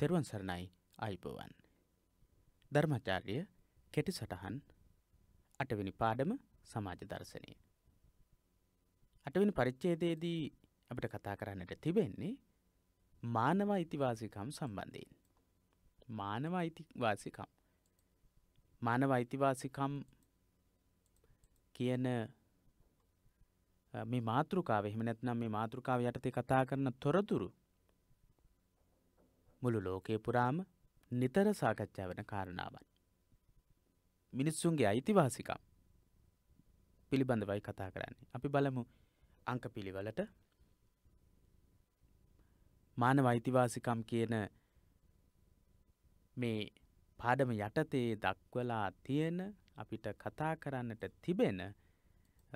තෙරුවන් සරණයි අයිපවන්. ධර්මචාර්ය කෙටි සටහන් අටවිනි පාඩම සමාජ දර්ශනය. අටවිනි පරිච්චේදයේදී අපට කතා කරන්නට තිබෙන්නේ මානව අයිතිවාසිකම් සම්බන්ධයෙන්. මානව අයිතිවාසිකම් මානව අයිතිවාසිකම් කියන මේ මාතෘකාව එහෙම නැත්නම් මේ මාතෘකාව යටතේ කතා කරන තොරතුරු මුළු ලෝකය පුරාම නිතර සාකච්ඡා වන කාරණාවන්. මිනිස්සුන්ගේ අයිතිවාසිකම් පිළිබඳවයි කතා කරන්නේ. අපි බලමු අංක පිළිවලට මානව අයිතිවාසිකම් කියන මේ පාඩම යටතේ දක්වලා තියෙන අපිට කතා කරන්නට තිබෙන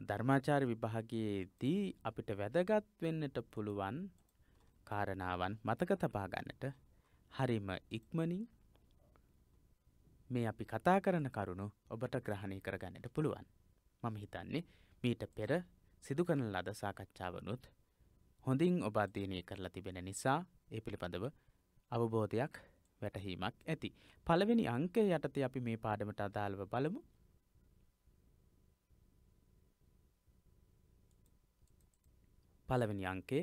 ධර්මාචාර විභාගයේදී අපිට වැදගත් වෙන්නට පුළුවන් කාරණාවන් මතක තබා ගන්නට හරිම ඉක්මනින් මේ අපි කතා කරන කරුණු ඔබට ග්‍රහණය කරගන්නට පුළුවන්. මම හිතන්නේ මීට පෙර සිදුකන ලද සාකච්ඡාවනුත් හොඳින් ඔබ අධ්‍යයනය කරලා තිබෙන නිසා ඒ පිළිබඳව අවබෝධයක් වැටහීමක් ඇති. පළවෙනි අංකය යටතේ අපි මේ පාඩමට අදාළව බලමු. පළවෙනි අංකේ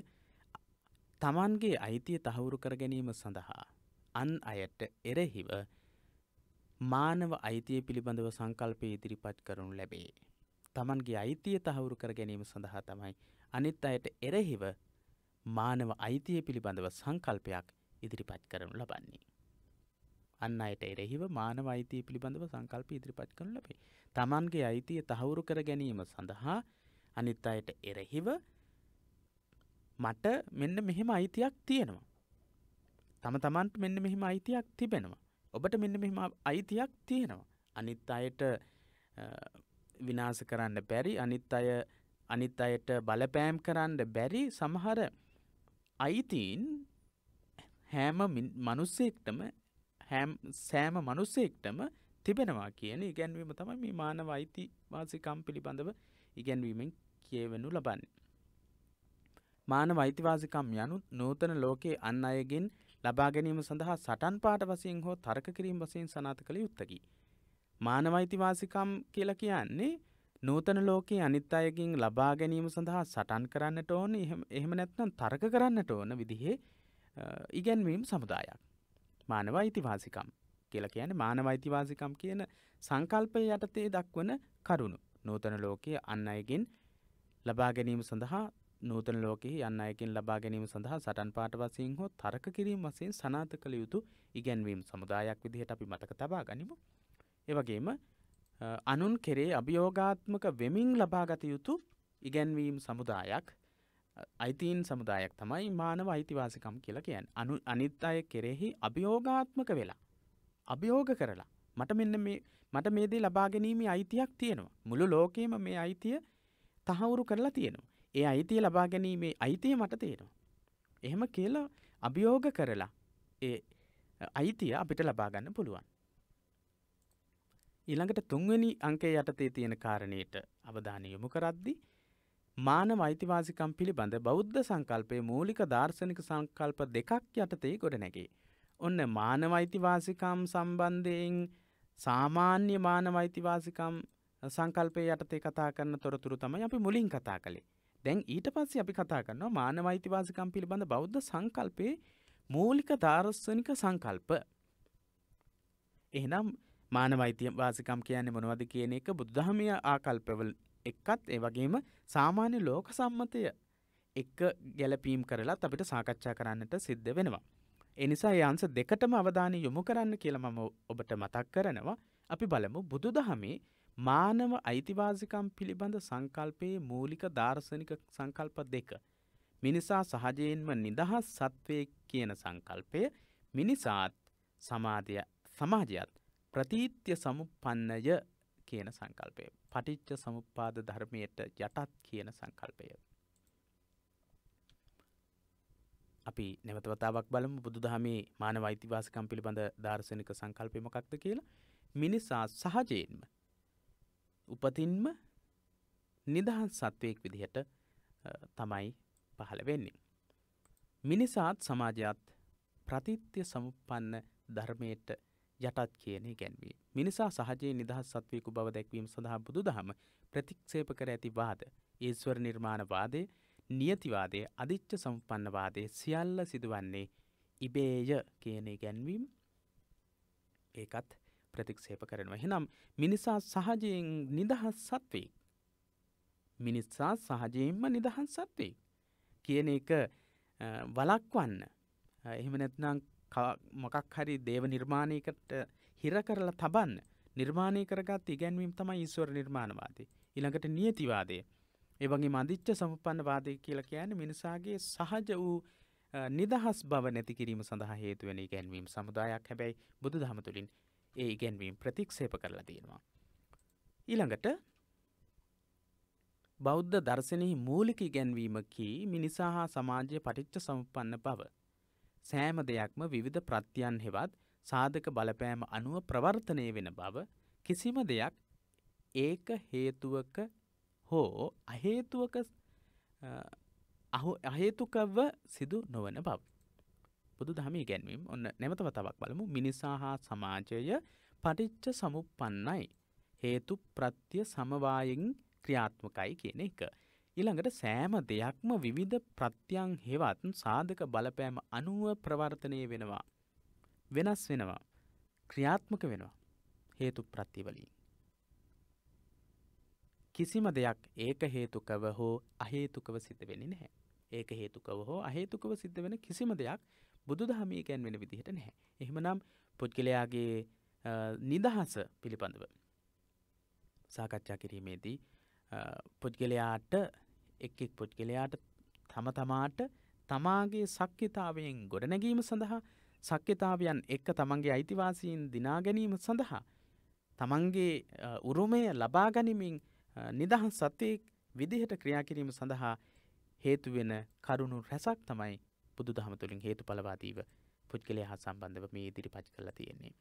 තමන්ගේ අයිතිය තහවුරු කර ගැනීම සඳහා අන් අයට එරෙහිව මානව අයිතිය පිළිබඳව සංකල්පය ඉදිරිපත් කරනු ලැබේ. තමන්ගේ අයිතිය තහවුරු කර ගැනීම සඳහා තමයි අනිත් අයට එරෙහිව මානව අයිතිය පිළිබඳව සංකල්පයක් ඉදිරිපත් කරනු ලබන්නේ. අන්න අයට එරෙහිව මානව අයිතිය පිළිබඳව සංකල්ප ඉදිරිපත් කරනු ලැබේ. තමන්ගේ අයිතිය තහවුරු කර ගැනීම සඳහා අනිත් අයට එරෙහිව මට මෙන්න මෙහෙම අයිතියක් තියෙනවා. තම තමන්ට මෙන්න මෙහිම අයිතියක් තිබෙනවා. ඔබට මෙන්න මෙහිම අයිතියක් තියෙනවා. අනිත් අයට විනාස කරන්න බැරි අනිත් අය අනිත් අයට බලපෑම් කරන්න බැරි සමහර අයිතීන් හෑම මනුස්සෙක්ටම හැම් සෑම මනුස්සෙක්ටම තිබෙනවා කියන ඉගැන්වීම තමයි මේ මානව අයිති වාසිකම් පිළිබඳව ඉගැන්වීමෙන් කියවනු ලබන්නේ. මානව අයිතිවාසිකම් යනු නූතන ලෝකයේ අන් අයගෙන් ලබා ගැනීම සඳහා සටන් පාට වසින් හෝ තර්ක කිරීම් වසයෙන් සනාත කළ යුත්තකි. මානවයිතිවාසිකම් කියලා කියන්නේ නූතන ලෝකයේ අනිත් අයකින් ලබා ගැනීම සඳහා සටන් කරන්නට ඕන එහෙම නැත්නම් තර්ක කරන්නට ඕන විදිහේ ඉගැන්වීම් සමුදායක්. මානවයිතිවාසිකම් කියලා කියන මානවයිතිවාසිකම් කියන සංකල්පය යටතේ දක්වන කරුණු නූතන ලෝකයේ අන්න අයගෙන් ලබා ගැනීම සඳහා නූතන ලෝකෙහි යන්න අයකින් ලබා ගැනීම සඳහා සටන් පාට වසින් හෝ තරක කිරීම වසයෙන් සනාත කළ යුතු ඉගැන්වීම් සමුදායක් විදිහට අපි මතක තබා ගනිමු. ඒවගේම අනුන් කෙරේ අභියෝගාත්මක වෙමින් ලබාගත යුතු ඉගැන්වීම් සමුදායක් අයිතින් සමුදායක් තමයි මානව අයිතිවාසිකම් කියලා කියන් අනු අනිත් අය කෙරෙහි අභියෝගාත්මක වෙලා. අභියෝග කරලා මට මෙන්න මට මේදේ ලබාගැනීමේ අයිතියක් තියෙනවා. මුළු ලෝකේම මේ අයිතිය තහවුරු කරලා තියෙනවා. ඒ අයිතිය ලබා ගැනීමේ අයිතිය මට තේරවා. එහෙම කියලා අභියෝග කරලා ඒ අයිතිය අපිට ලබාගන්න පුළුවන්. ඊළඟට තුන්වෙනි අංකේ යටතේ තියෙන කාරණයට අවධානය යොමු කරද්දි මානව අයිතිවාසිකම් පිළිබඳ බෞද්ධ සංකල්පයේ මූලික දාර්ශනික සංකල්ප දෙකක් යටතේ ගොඩනැගේ. ඔන්න මානව අයිතිවාසිකම් සම්බන්ධයෙන් සාමාන්‍ය මානව අයිතිවාසිකම් සංකල්පය යටතේ කතා කරන තොරතුරු තමයි අපි මුලින් කතා කළේ. දැන් ඊට පස්සේ අපි කතා කරනවා මානව අයිතිවාසිකම් පිළිබඳ බෞද්ධ සංකල්පයේ මූලික දාර්ශනික සංකල්ප. එහෙනම් මානව අයිතිවාසිකම් කියන්නේ මොනවද කියන එක බුද්ධහමය ආකල්පවල එක්කත් ඒ වගේම සාමාන්‍ය ලෝක සම්මතය එක්ක ගැලපීම් කරලත් අපිට සාකච්ඡා කරන්නට සිද්ධ වෙනවා. එනිසා යන්ස දෙකටම අවධානය යොමු කරන්න කියලමම ඔබට මතක් කරනවා අපි බලමු බුදු දහමේ මානව අයිතිවාසිකම් පිළිබඳ සංකල්පයේ මූලික දාර්ශනික සංකල්ප දෙක. මිනිසා සහජයෙන්ම නිදහස් සත්වය කියන සංකල්පය මිනිසාත් සමාධය සමාජයත් ප්‍රතීත්‍ය සමුපන්නය කියන සංකල්පය. පටිච්ච සමුපාද ධර්මයට යටත් කියන සංකල්පය. අපි නැවතවතාවක් බලමු බුදුදහමේ මානව අයිතිවාසිකම් පිළිබඳ දාර්ශනික සංකල්පය මොකක්ද කියලා මිනිසා සහජයෙන්ම උපතින්ම නිදහන් සත්වයෙක් විදිහට තමයි පහළ වෙන්නේ. මිනිසාත් සමාජයත් ප්‍රතිත්‍ය සමුපන්න ධර්මයට යටත් කියන ගැන්වී. මිනිසා සහජයේ නිදහස් සත්වයකු බව දැක්වීම සඳහා බුදු දහම ප්‍රතික්ෂේප කර ඇති වාද. ඒස්වර නිර්මාණවාදය නියතිවාදය අධිච්ච සම්පන්නවාදය සියල්ල සිදුවන්නේ ඉබේය කියන ගැන්වීම් ඒකත් ප්‍රතික්ෂේප කරනවා. එහෙනම් මිනිසා සහජයෙන් නිදහස් සත්වෙක්. මිනිසා සහජයෙන්ම නිදහස් සත්වෙක් කියන එක වලක්වන්න. එහෙම නැත්නම් මොකක් හරි දේව නිර්මාණයකට හිර කරලා තබන්න නිර්මාණය කරගත් ඉගැන්වීම් තමයි ඊස්වර නිර්මාණවාදී. ඉළඟට නියතිවාදය. ඒවගේ මදිච්ච සමපන්න වාදය කියලා කියන මිනිසාගේ සහජ වූ නිදහස් බව නැති කිරීම සඳහා හේතුවෙන ඉගැන්වීම් සමුදායක් හැබැයි බුදු දහම තුළින් ඒ ඉගැන්වීම් ප්‍රතික්ෂේප කරලා තියෙනවා. ඊළඟට බෞද්ධ දර්ශනයෙහි මූලික ඉගැන්වීමකී මිනිසා හා සමාජය පටිච්ච සම්පන්න බව. සෑම දෙයක්ම විවිධ ප්‍රත්‍යයන් හෙවත් සාධක බලපෑම අනුව ප්‍රවර්තනය වෙන බව කිසිම දෙයක් ඒක හේතුවක හෝ අහේතුවක අහේතුකව සිදු නොවන බව. බුදු දහමේ ගැන්වීම ඔන්න නැමත වතාවක් බලමු මිනිසා හා සමාජය පටිච්ච සමුපපන්නයි. හේතු ප්‍රත්‍ය සමවායෙන් ක්‍රියාත්මකයි කියන එක. ඊළඟට සෑම දෙයක්ම විවිධ ප්‍රත්‍යං හෙවත් සාධක බලපෑම අනුව ප්‍රවර්තනය වෙනවා. වෙනස් වෙනවා. ක්‍රියාත්මක වෙනවා. හේතු ප්‍රත්තිවලින්. කිසිම දෙයක් ඒක හේතුකව හෝ අහේතුකව සිත වෙනි නැහැ. ඒක හේතුකව හෝ අහේතුකව සිද්ධ වෙන කිසිම දෙයක් බුදු දහමී කැන්වෙන විදිහට නැහැ. එහෙමනම් පුද්ගලයාගේ නිදහස පිළිබඳව. සාකච්ඡා කිරීමේදී පුද්ගලයාට එක්ෙක් පුද්ගලයාට තම තමාට තමාගේ සක්්‍යතාවයෙන් ගොඩනැගීම සඳහා සක්්‍යතාවයන් එක්ක තමන්ගේ අයිතිවාසීන් දිනාගැනීම සඳහා තමන්ගේ උරුමය ලබාගනිමින් නිදහන් සත්‍යයෙක් විදිහට ක්‍රියාකිරීම සඳහා හේතුවෙන කරුණු රැසක් තමයි බුදු දහම තුළින් හේතු පලවාදීව පුද්ගලය හා සම්බන්ධව මේ ඉදිරිපච් කලා තියෙන්නේ.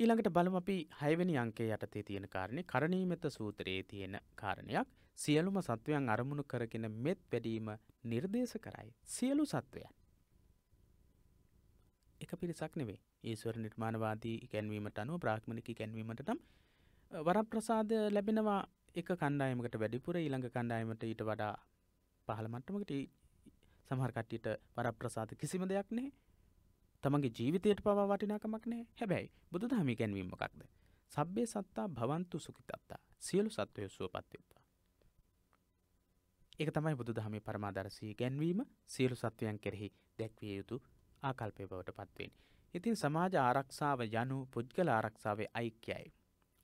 ඊළඟට බලම අපි හයවැනි අංකේ යටතේ තියෙන කාරණය කරණීමත සූත්‍රයේ තියෙන කාරණයක් සියලුම සත්වයන් අරමුණු කරගෙන මෙත් වැඩීම නිර්දේශ කරයි. සියලු සත්වයන්. එක පිරිසක් නෙවේ ඒස්වර නිර්මාණවාදී ඉගැන්වීමට අනුව ප්‍රාක්්මණික ඉගැන්වීමට නම් වරප්‍රසාද ලැබෙනවා එක කණ්ඩායමකට වැඩිපුර ඊළඟ කණ්ඩායමට ඊට වඩා පහළමට්ටමකට සමහරකට්ටියට වරප්‍රසාත කිසිම දෙයක් නෑ තමගේ ජීවිතයට පවා වටිනාකමක් නෑ හැබැයි බුදු දහමි ගැන්වීමකක්ද. සබ්බේ සත්තා භවන්තු සුකිතත්තා සියලු සත්වය සුවපත්වෙත්වා. එක තමයි බුදු දහමි පරමාදරසී ගැන්වීම සියලු සත්වයන් කෙරෙහි දැක්විය යුතු ආකල්පය බවට පත්වෙන්. ඉතින් සමාජ ආරක්ෂාව යනු පුද්ගල ආරක්ෂාවේ අයික්‍යයි.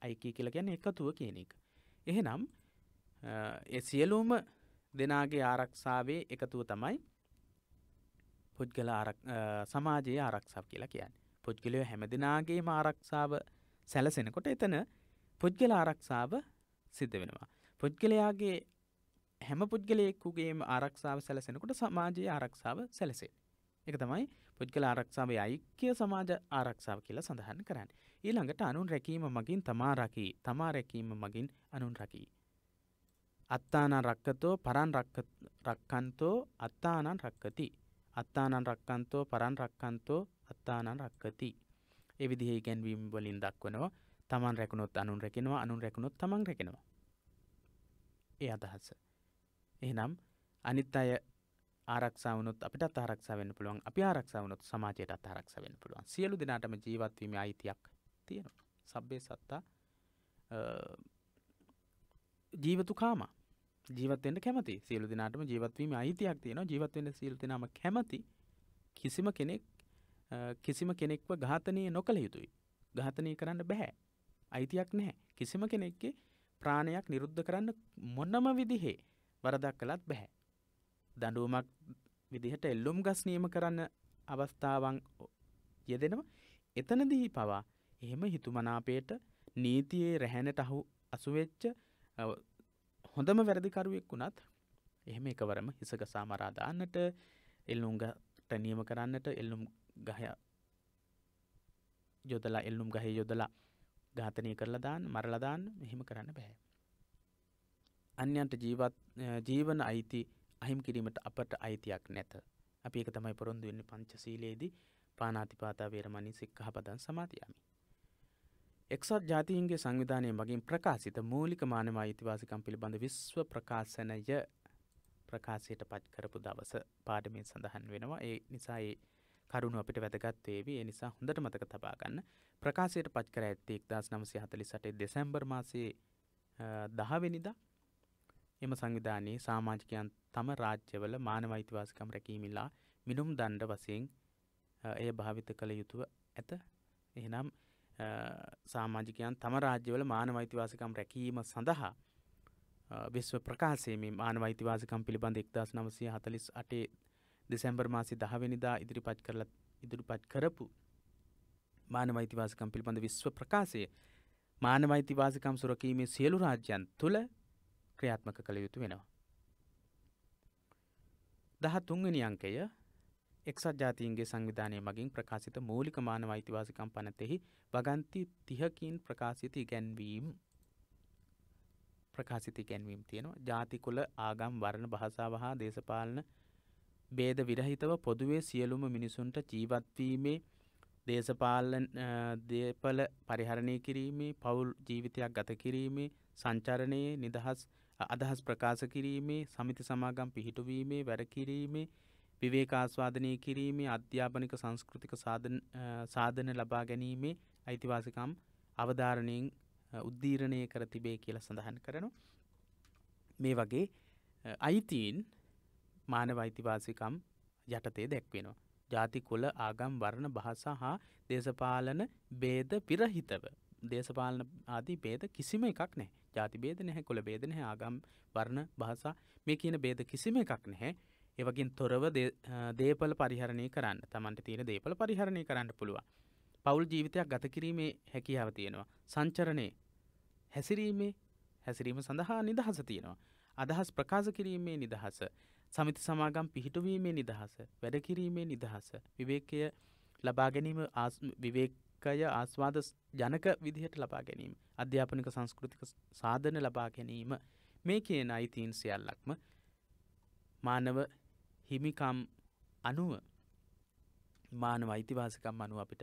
අයිකී කියල ගැන එකතුව කියන එක. එහෙනම් සියලූම දෙනාගේ ආරක්ෂාවේ එකතුව තමයි පුද්ගල සමාජයේ ආරක්ෂාව කියලා කියන්න පුද්ගලය හැම දෙනාගේ ආරක්ෂාව සැලසෙනකොට එතන පුද්ගල ආරක්ෂාව සිද්ධ වෙනවා. පුද්ගලයාගේ හැම පුද්ගලයෙක්කුගේ ආරක්ෂාව සැලසෙනකොට සමාජයේ ආරක්ෂාව සැලසේ. එක තමයි පුද්ගල ආරක්ෂාව යික්‍ය සමාජ ආරක්ෂාව කියලා සඳහන් කරන්න. ඊළඟට අනුන් රැකීම මගින් තමා රකී තමා රැකීම මගින් අනුන් රකී. අත්තානන් රක්කතෝ පරන් රක්කන්තෝ අත්තානන් රක්කති අත්තානන් රක්කන්තෝ පරන් රක්කන්තෝ අත්තානන් රක්කති. ඒ විදිහේ ඉගැන්වීම් වලින් දක්වනවා තමන් රැකුණොත් අනුන් රැකෙනවා අනුන් රැකුණොත් තමන් රැකෙනවා. ඒ අදහස. එහෙනම් අනිත් අය ආරක්ෂාවනොත් අපිට ආරක්ෂා වෙන්න පුළුවන් අපි ආරක්ෂා වුණොත් සමාජයට ආරක්ෂා වෙන්න පුළුවන්. සියලු දෙනාටම ජීවත් වීමේ අයිතියක් තියෙනවා. සබ්බේ සත්තා ජීවතු කාමා ජීවතෙන්ට කැමති සියලු දිනාටම ජීවත්වීම අයිතියක් තියෙන ජීවත්වෙන සිල්තිනම කැමති කිසිම කෙනෙක් කිසිම කෙනෙක්ව ඝාතනය නොකළ යුතුයි. ඝාතනය කරන්න බැහැ. අයිතියක් නැහැ. කිසිම කෙනෙක්ගේ ප්‍රාණයක් නිරුද්ධ කරන්න මොන්නම විදිහේ වරදක් කළත් බැහැ. දඩුවමක් විදිහට එල්ලුම් ගස්නීම කරන්න අවස්ථාවන් යෙදෙනවා. එතනදී පවා එහෙම හිතුමනාපයට නීතියේ රැහැනට අහු අසුවෙච්ච හොඳම වැරදිකරුවෙක් වුණත් එහෙම එකවරම හිසගසා මරාදාන්නට එල්ලුන්ගට නියම කරන්නට එල්ලුම් ගහය යොදලා එල්ලුම් ගහේ යොදලා ඝාතනය කරලදාන් මරලදාන් මෙහෙම කරන්න බැහැ. අන්‍යන්ට ජීවන අයිති අහිම් කිරීමට අපට අයිතියක් නැත. අපි එක තමයි පොරොන්දු වෙන්න පංචසීලයේදී පානාතිපාතා වේරමණී සික්ඛාපදං සමාදියාමි. එක්සත් ජාතීන්ගේ සංවිධානය මගින් ප්‍රකාශිත මූලික මානව අයිතිවාසිකම් පිළිබඳ විශ්ව ප්‍රකාශනය ප්‍රකාශයට පත් කරපු දවස පාඩමින් සඳහන් වෙනවා ඒ නිසා ඒ කරුණු අපිට වැදගත් වේවි ඒ නිසා හොඳට මතක තබා ගන්න ප්‍රකාශයට පත් කර ඇත්තේ 1948 දෙසැම්බර් මාසයේ 10 වෙනිදා එම සංවිධානයේ සමාජිකයන් තම රාජ්‍යවල මානව අයිතිවාසිකම් රැකීමලා මිනුම් දණ්ඩ වශයෙන් එය භාවිත කළ යුතුව ඇත එහෙනම් සාමාජිකයන් තම රාජ්‍යවල මානවයිතිවාසකම් රැකීම සඳහා විශ්ව ප්‍රකාශයේ මානවයිතිවාසකම් පිළිබඳ එක්දස් නවසය හතලිස් අටේ දෙසැම්බර් මාසි දහවෙනිදා ඉදිරිපත් කරල ඉදිරිපත් කරපු මානවයිතිවාසකම් පිළිබඳ විශ්ව ප්‍රකාශය මානවයිතිවාසකම් සුරකීමේ සියලු රාජ්‍යන් තුළ ක්‍රියාත්මක කළ යුතු වෙනවා. දහ තුන්ගනි අංකය එක්සත් ජාතීන්ගේ සංවිධානය මගින් ප්‍රකාශිත මූලික මානව අයිතිවාසිකම් පනතෙහි වගන්ති තිහකින් ප්‍රකාශිත ඉගැන්වීම් ප්‍රකාශිත ඉගැන්වීම් තියෙනවා ජාතිකුල ආගම් වරණ භාෂාව හා දේශපාලන බේද විරහිතව පොදුවේ සියලුම මිනිසුන්ට ජීවත්වීමේ දේශපාලන දේපල පරිහරණය කිරීමේ පවුල් ජීවිතයක් ගත කිරීමේ සංචරණයේ නිදහස් අදහස් ප්‍රකාශ කිරීමේ සමිති සමාගම් පිහිටුවීමේ වැඩකිරීමේ විවේකාස්වාදනය කිරීමේ අධ්‍යාපනික සංස්කෘතික සාධන ලබා ගැනීමේ අයිතිවාසිකම් අවධාරණයෙන් උද්දීරණය කර තිබේ කියල සඳහන් කරනු. මේ වගේ අයිතීන් මානව අයිතිවාසිකම් යටතේ දැක්වෙනවා. ජාති කොල ආගම් වරණ භාසා හා දේශපාලන බේද පිරහිතව. දේශපාලන ආදී බේද කිසිම එකක් නෑ ජාති බේද නැහැ කොළ බේද නැහැ ආගම් වරණ භාසා මේ කියන බේද කිසිම එකක් නැහැ ඒවගින් තොරව දේපල පරිහරණය කරන්න තමන්ට තියෙන දේපල පරිහරණය කරන්න පුළුවන් පවුල් ජීවිතයක් ගත කිරීමේ හැකියාව තියෙනවා සංචරණය හැසිරීමේ හැසිරීම සඳහා නිදහස තියෙනවා අදහස් ප්‍රකාශ කිරීමේ නිදහස සමිති සමාගම් පිහිටුවීමේ නිදහස වැඩකිරීමේ නිදහස විවේකය ලබා ගැනීම විවේකය ආස්වාද ජනක විදිහට ලබා ගැනීම අධ්‍යාපනික සංස්කෘතික සාධන ලබා ගැනීම මේ කියන අයිතීන් සියල්ලක්ම මානව හිමිකම් අනුව මානව අයිතිවාසිකම් අනුව අපිට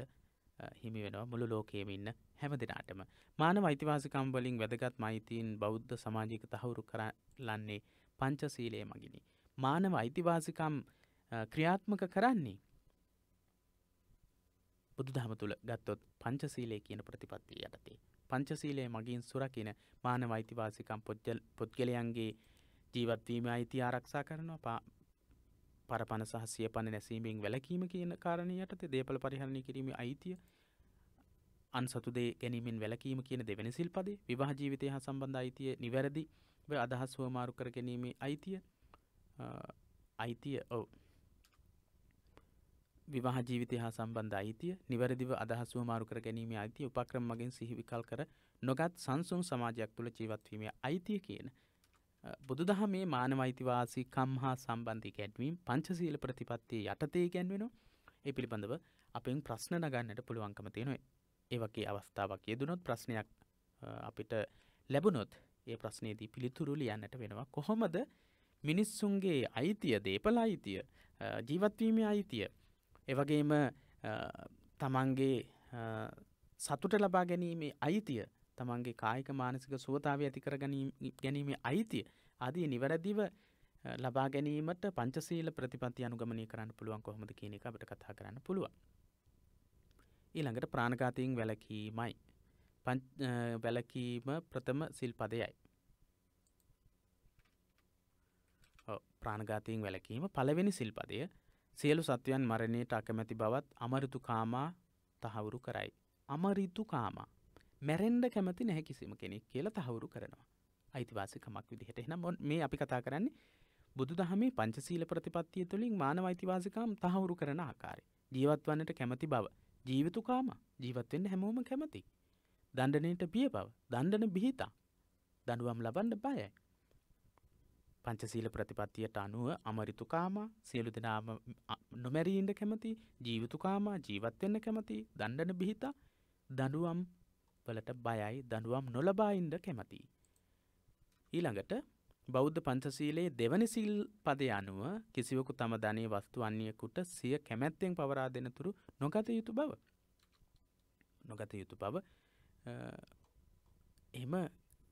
හිමි වෙනවා මුළු ලෝකයේම ඉන්න හැම දෙනාටම මානව අයිතිවාසිකම් වලින් වැදගත් මයිතීන් බෞද්ධ සමාජික තහවුරු කරලන්නේ පංචසීලය මගිනි. මානව අයිතිවාසිකම් ක්‍රියාත්මක කරන්නේ බුදුදහම තුළ ගත්තොත් පංචසීලය කියන ප්‍රතිපත්තිය යටතේ. පංචසීලය මගින් සුරකින මානව අයිතිවාසිකම් පුද්ගලයන්ගේ ජීවත්වීම අයිති ආරක්ෂා කරනවා පරපණ සහසය පණ නැසීමෙන් වැලකීම කියන කාරණයට දේපල පරිහරණය කිරීම අයිතිය අන්සතුදේ ගැනීමෙන් වැලකීම කියන දෙවැනි සිල්පදේ විවාහ ජීවිතය හා සම්බන්ධ අයිතිය නිවැරදි අදහස් හුවමාරු කර ගැනීමේ අයිතිය අයිතිය ඔව විවාහ ජීවිතය හා සම්බන්ධ අයිතිය නිවැරදිව අදහස්ුව මාරු කර ගැනීම අයිතිය උපක්‍රම මගින් සිහිවිකල් කර නොගත් සංසුම් සමාජයක් තුළ ජීවත්වීමේ අයිතිය කියන බුදු දහමේ මානවයිතිවාසිකම් හා සම්බන්ධී ගැටවීම් පංචසීල ප්‍රතිපත්තිය යටතේ ගැන්වෙන ඒ පිළිබඳව අපෙන් ප්‍රශ්න නගන්නට පුළුවන්කම තියෙනවා ඒවගේ අවස්ථාවක් යෙදුනොත් ප්‍රශ්නයක් අපිට ලැබුණොත් ඒ ප්‍රශ්නයේදී පිළිතුරු ලියන්නට වෙනවා කොහොමද මිනිස්සුන්ගේ අයිතිය දේපල අයිතිය ජීවත්වීම අයිතිය එවගේම තමන්ගේ සතුට ලබා ගැනීමේ අයිතිය තමන්ගේ කායික මානසික සුවතාව ඇතිකර ගැනීමේ අයිතිය අදී නිවැරදිව ලබා ගැනීමට පංචසීල ප්‍රතිපත්ති අනුගමනය කරන්න පුළුවන් කොහොමද කියන එක අපට කතා කරන්න පුළුවන්. ඊළඟට ප්‍රාණඝාතයෙන් වැළකීමයි. වැළකීම ප්‍රථම සිල් පදයයි. ප්‍රාණඝාතයෙන් වැළකීම පළවෙනි සිල්පදය සියලු සත්වයන් මරණයට අකමැති බවත් අමරිතු කාමා තහවුරු කරයි. අමරිතු කාමා මැරෙන්ඩ කැමති නැහැ කිසිම කෙනෙක් කියලා තහවුරු කරනවා අයිතිවාසිකමක් විදිහට එනම් මේ අපි කතා කරන්නේ බුදු දහමේ පංචසීල ප්‍රතිපත්තිය තුළින් මානව අයිතිවාසිකම් තහවුරු කරන ආකාරය ජීවත් වන්නට කැමති බව ජීවිතුකාම ජීවත්වෙන්න හැමෝම කැමති දණ්ඩනයට පිය බව දණ්ඩන බිහිතා දඩුවම් ලබන්ඩ බයයි පංචසීල ප්‍රතිපත්තියට අනුව අමරිතුකාම සියලු දෙනාම නොමැරීන්ට කැමති ජීවිතුකාම ජීවත්වෙන්න කැමති දණ්ඩන බිහිතා දඩුවම් වලට බයයි දඩුවම් නොලබායින්ඩ කැමති. ඊළඟට බෞද්ධ පංචසීලයේ දෙවනි සිල් පදය අනුව කිසිවකු තම ධනය වස්තු වන්නේයකුට සිය කැමැත්තෙන් පවරා දෙනතුරු නොගත යුතු බව නොගත යුතු බව එම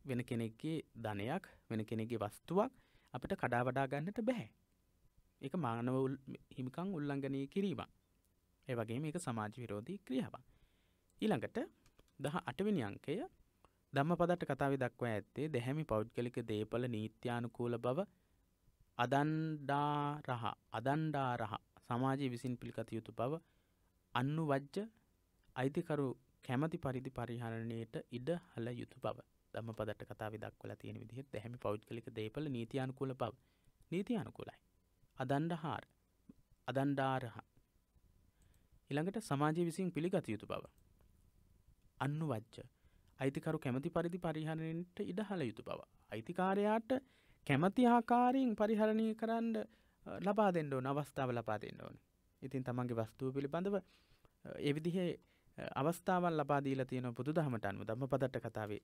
වෙන කෙනෙක්ගේ ධනයක් වෙන කෙනෙගේ වස්තුවක් අපට කඩා වඩා ගන්නට බැහැ. එක මානව හිමිකං උල්ලංගනය කිරීම. ඒවගේ මේක සමාජ විරෝධී ක්‍රියාවක්. ඊළඟට දහ අටවෙනි අංකය දම්ම පදට කතාව දක්වා ඇත්තේ දැහැමි පෞද්ගලික දේපල නීත්‍යානුකූල බව අදන්ඩා රහ අදන්ඩා රහ සමාජය විසින් පිළිකත යුතු බව අන්නු වජ්ජ අයිතිකරු කැමති පරිදි පරිහරණයට ඉඩ හල යුතු බව දම පදට කතාව දක්වල තියෙන විදිහ දැහැමි පෞද්ගලික දේපල නීතියනුකූල බව නීතියනුකූලයි අදන්ඩහාර අදන්ඩාරහ ඉළඟට සමාජය විසින් පිළිගත යුතු බව අන්නුවච්ච. අයිතිකරු කැමති පරිදි පරිහරණයට ඉඩහල යුතු බව. අයිතිකාරයාට කැමති ආකාරයෙන් පරිහරණය කරන්න ලබා දෙන්නෝ නවස්ථාව ලබා දෙන්න ඕන. ඉතින් තමන්ගේ වස්තුූ පිළිබඳව එවිදිහේ අවස්ථාවල් ලබාදීල තියෙන බුදු දහමටන්ම දම පදට කතාවේ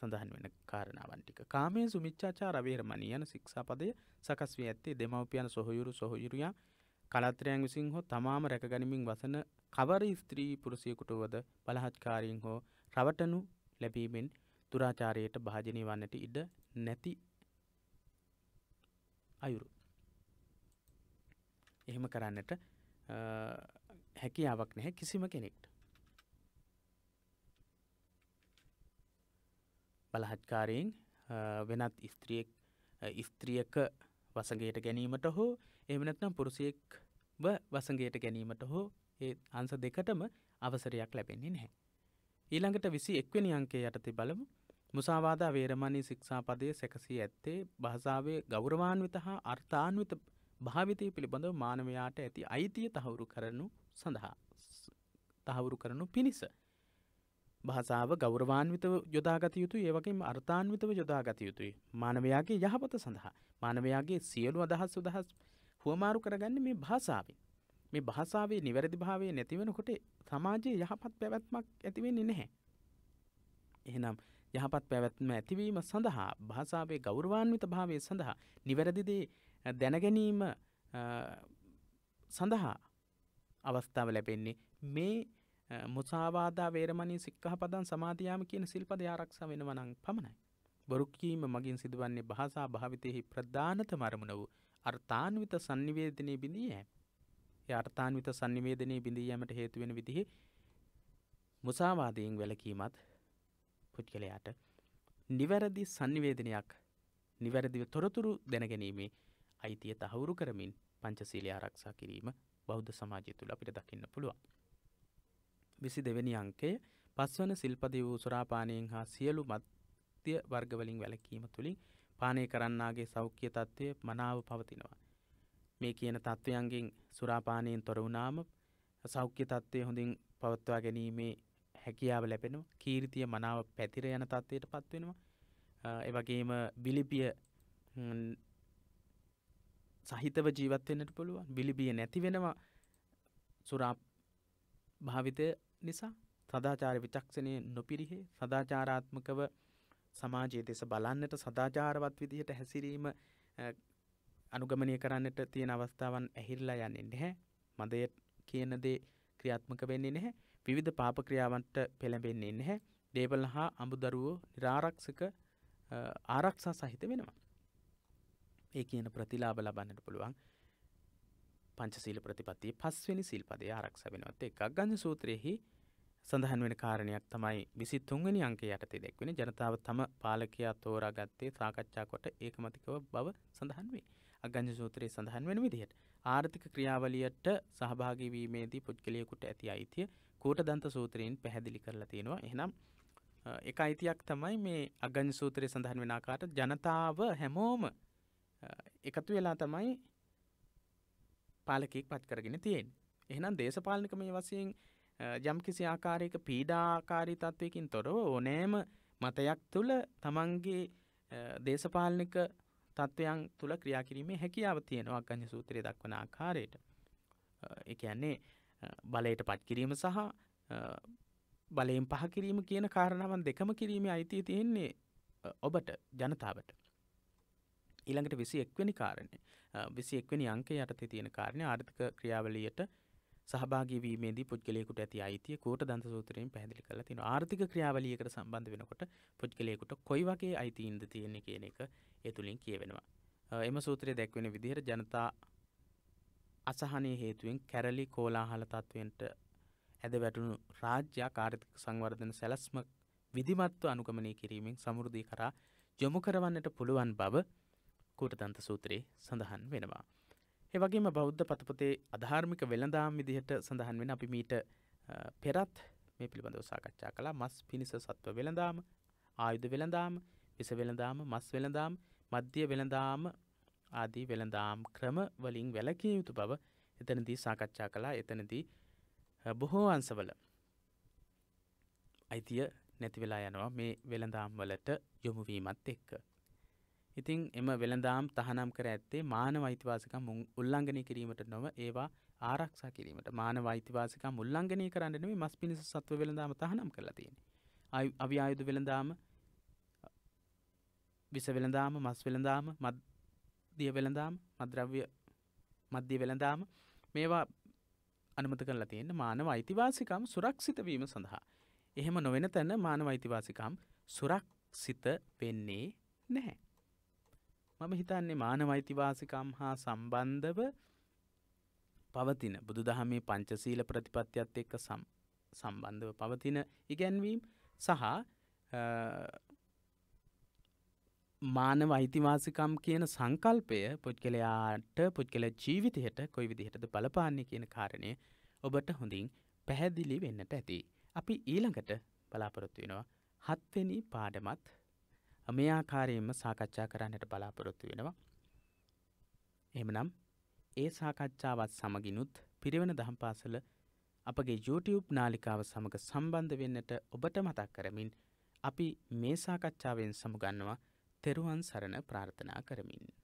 සඳහන් වෙන කාරණාවන්ටික කාමය සුමිච්චාචා රවේරමණී යන සික්ෂාපදය සකස් වී ඇත්තේ දෙමවපියන සොහයුරු සොහයුරුයා කලත්‍රයන් විසින් හෝ තමාම රැකගනිමින් වසන කවර ස්ත්‍රී පුරුෂයෙකුටවද බලහත්කාරීන් හෝ රවටනු ලැබීමෙන් තුරාචාරයට භාජනය වන්නට ඉඩ නැති අයුරු. එහෙම කරන්නට හැකියාවක් නැහැ කිසිම කෙනෙක්ට. බලහත්කාරයෙන් වෙනත් ස්ත්‍රියෙක් ස්ත්‍රියක වසගේට ගැනීමට හෝ එමනත්නම් පුරුසියෙක් වසගේට ගැනීමට හෝ ඒ අංස දෙකටම අවසරයක් ලැබෙන්නේ නැහැ. ඊළඟට විසි එක්වෙනි අංකේ යටති බලමු මුසාවාදා වේරමණී ශික්ෂාපදය සැකසී ඇත්තේ භාසාාවේ ගෞරවාන්විත හා අර්ථාන්විත භාවිතය පිළිබඳව මානවයාට ඇති අයිතිය තහවුරු කරනු සඳහා තහවුරු කරනු පිණිස. භාසාාව ගෞරවාන්විතව යොදාගත යුතු ඒවගේම අර්ථාන්විතව යොදාගත යුතුයි මානවයාගේ යහපත සඳහා මානවයාගේ සියලු අදහස් උදහස් හුවමාරු කරගන්න මේ භාසාාවෙන්. මේ භාසාාවේ නිවැරදි භාවය නැතිවෙනකොට සමාජයේ යහපත් පැවැත්මක් ඇතිවෙන්නේ නැහැ. එහෙනම් යහපත් පැවැත්ම ඇතිවීම සඳහා භාසාාවේ ගෞරවාන්විත භාවය සඳහා නිවැරදිදේ දැනගැනීම සඳහා අවස්ථාව ලැබෙන්නේ මේ මුසාවාදා වේරමණී සික්කහපදන් සමාධයාම කියන සිල්පද ආරක්ෂ වෙනවනං පමණයි. බොරුක්කීම මගින් සිදුවන්නේ භාසා භාවිතයෙහි ප්‍රධානත මරමුණ වූ අර්ථාන්විත සංනිවේදනය බිඳී හැ. අර්ථාන්විත සංනිවේදනයේ බිඳී යෑමට හේතු වෙන විදිහේ මුසාවාදයෙන් වැළකීමත් පුද්ගලයාට නිවැරදි සංනිවේදනයක් නිවැරදිව තොරතුරු දැනගැනීමේ අයිතිය තහවුරු කරමින් පංචශීලය ආරක්ෂා කිරීම බෞද්ධ සමාජය තුළ අපිට දකින්න පුළුවන්. විසි දෙවැනි අංකය පස්වන සිල්පදි වූ සුරාපානයෙන් හා සියලු මධ්‍ය වර්ගවලින් වැලකීම තුළින් පානය කරන්නාගේ සෞඛ්‍ය තත්ත්වය මනාව පවතිනවා. මේ කියන තත්ත්වයන්ගෙන් සුරාපානයෙන් තොර වුණාම සෞඛ්‍ය තත්ත්වය හොඳින් පවත්වා ගැනීමේ හැකියාව ලැබෙනවා කීර්තිය මනාව පැතිර යන තත්ත්වයට පත්වෙනවා එවගේම බිලිපිය සහිතව ජීවත්වෙන්නට පුළුවන් බිලිබිය නැති වෙනවා සුරා භාවිතය නිසා සදාචාර විචක්ෂණය නොපිරිහේ සදාචාරාත්මකව සමාජයේ දෙස බලන්නට සදාචාරවත් විදිහට හැසිරීම අනුගමනය කරන්නට තියෙන අවස්ථාවන් ඇහිරලා යන්නේ නැහැ මදය කියන දේ ක්‍රියාත්මක වෙන්නේ නැහැ විවිධ පාපක්‍රියාවන්ට පෙළඹෙන්නේ නැහැ දේවල් හා අඹුදරුවෝ නිරාරක්ෂක ආරක්ෂා සහිත වෙනවා ඒ කියන ප්‍රතිලාබ ලබන්නට පුළුවන් පංචසීල ප්‍රතිපත්තිය පස්වෙනි සිල්පදය ආරක්ෂ වෙනවත් එකක් ගන්න සූත්‍රයෙහි සඳහන් වෙන කාරණයක් තමයි විසි තුන්ගනි අංකේ යටතේ දැක්වෙන ජනතාව තම පාලකයා තෝරා ගත්තේ සාකච්ඡා කොට ඒකමතිකව බව සඳහන් වේ. අගංජ සූත්‍රයේ සඳහන් වෙන විදිහට. ආර්ථික ක්‍රියාවලියට සහභාගීවීමේදී පුද්ගලයකුට ඇති අයිතිය කූට දන්ත සූත්‍රයෙන් පැහැදිලි කරලා තියෙනවා. එහෙනම් එක අයිතියක් තමයි මේ අගංජ සූත්‍රය සඳහන් වෙනකාට ජනතාව හැමෝම එකතු වෙලා තමයි පාලකෙක් පත් කරගෙන තියෙන්. එහෙනම් දේශපාලනික මේ වසයෙන් යම් කිසි ආකාරයක පීඩාකාරී තත්ත්වයකින් තොරව ඕනෑම මතයක් තුළ තමන්ගේ දේශපාලනික තත්ත්වයන් තුළ ක්‍රියා කිරීමේ හැකියාව තියෙනවා අග්ගඤ්ඤ සූත්‍රයේ දක්වන ආකාරයට. ඒ කියන්නේ බලයට පත් කිරීම සහ බලයෙන් පහ කිරීම කියන කාරණාවන් දෙකම කිරීමේ අයිතිය තියෙන්නේ ඔබට ජනතාවට. ඊළඟට 21 වෙනි කාරණේ 21 වෙනි අංකය යටතේ තියෙන කාරණේ ආර්ථික ක්‍රියාවලියට සහභාගීවීමේදී පුද්ගලයෙකුට ඇති අයිතිය කෝට දන්ත සූත්‍රයෙන් පැහැදිලි කරලා තියෙනවා. ආර්ථික ක්‍රියාවලියකට සම්බන්ධ වෙනකොට පුද්ගලයෙකුට කොයි වගේ අයිතීන්ද තියෙන්නේ කියන එක ඒ තුලින් කියවෙනවා. එම සූත්‍රයේ දැක්වෙන විදිහට ජනතා අසහනය හේතුවෙන් කැරලි කෝලාහල තත්වයන්ට ඇද වැටුණු රාජ්‍ය ආර්ථික සංවර්ධන සැලැස්ම විධිමත්ව අනුගමනය කිරීමෙන් සමෘද්ධි කරා යොමු කරවන්නට පුළුවන් බව කූටදන්ත සූත්‍රයේ සඳහන් වෙනවා. එවගේම බෞද්ධ පතපතේ අධාර්මික වෙළඳාම් විදිහට සඳහන් වෙන අපි මීට පෙරත් මේ පිළිබඳව සාකච්ඡා කලා මස් පිණිස සත්ව වෙළඳාම ආයුධ වෙළඳාම විස වෙළඳාම මස් වෙළඳාම් මධ්‍ය වෙළඳාම ආදී වෙළඳාම් ක්‍රම වලින් වැලකිය යුතු බව එතනදී සාකච්ඡා කලා එතනදී බොහෝ අන්සවල අයිතිය නැතිවෙලා යනවා මේ වෙළඳාම් වලට යොමුවීමත් එක්ක. ඉතින් එම වෙළඳාම් තහනම් කර ඇත්තේ මානව අයිතිවාසිකම් උල්ලංඝනය කිරීමට නොව ඒවා ආරක්ෂා කිරීමට මානව අයිතිවාසිකම් උල්ලංඝනය කරන්න නෙමෙයි මස් පිණිස සත්ව වෙළඳාම තහනම් කරලා තියෙන්නේ. අවි ආයුධ වෙළඳාම විස වෙළඳාම මස් වෙළඳාම මද්දිය වෙළඳාම මද්‍රව්‍ය මද්දිය වෙළඳාම මේවා අනුමත කරලා තියෙන මානව අයිතිවාසිකම් සුරක්ෂිත වීම සඳහා. එහෙම නොවෙන තැන මානව අයිතිවාසිකම් සුරක්ෂිත වෙන්නේ නැහැ. මම හිතන්නේ මානවයිතිවාසිකම් හා සම්බන්ධව පවතින බුදු දහමේ පංචසීල ප්‍රතිපත්තියත් එක්ක සම්බන්ධව පවතින ඉගැන්වීම් සහ මානව අයිතිවාසිකම් කියන සංකල්පය පුද්ගලයාට පුද්ගල ජීවිතයට කොයි විදිහටද බලපාන්නේ කියන කාරණය ඔබට හොඳින් පැහැදිලි වෙන්නට ඇති. අපි ඊළඟට බලාපොරොත්තු වෙනවා හත්වෙනි පාඩමත් මේ ආකාරයෙන්ම සාකච්ඡා කරන්නට බලාපොරොත්තු වෙනවා. එහෙමනම් ඒ සාකච්ඡාවත් සමගිනුත් පිරිවෙන දහම් පාසල අපගේ YouTube නාලිකාව සමඟ සම්බන්ධ වෙන්නට ඔබට මතක් කරමින් අපි මේ සාකච්ඡාවෙන් සමුගන්නවා තෙරුවන් සරණ ප්‍රාර්ථනා කරමින්.